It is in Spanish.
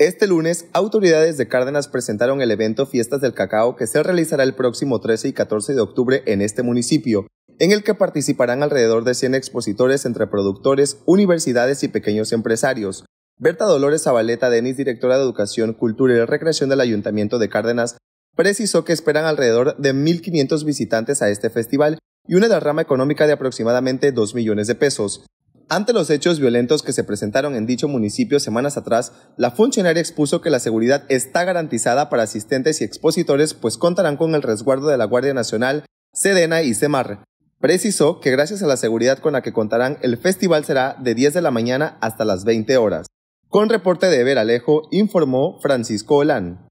Este lunes, autoridades de Cárdenas presentaron el evento Fiestas del Cacao que se realizará el próximo 13 y 14 de octubre en este municipio, en el que participarán alrededor de 100 expositores entre productores, universidades y pequeños empresarios. Berta Dolores Zabaleta Denis, directora de Educación, Cultura y Recreación del Ayuntamiento de Cárdenas, precisó que esperan alrededor de 1.500 visitantes a este festival y una derrama económica de aproximadamente 2 millones de pesos. Ante los hechos violentos que se presentaron en dicho municipio semanas atrás, la funcionaria expuso que la seguridad está garantizada para asistentes y expositores, pues contarán con el resguardo de la Guardia Nacional, Sedena y Semar. Precisó que gracias a la seguridad con la que contarán, el festival será de 10 de la mañana hasta las 20 horas. Con reporte de Alejo, informó Francisco Olán.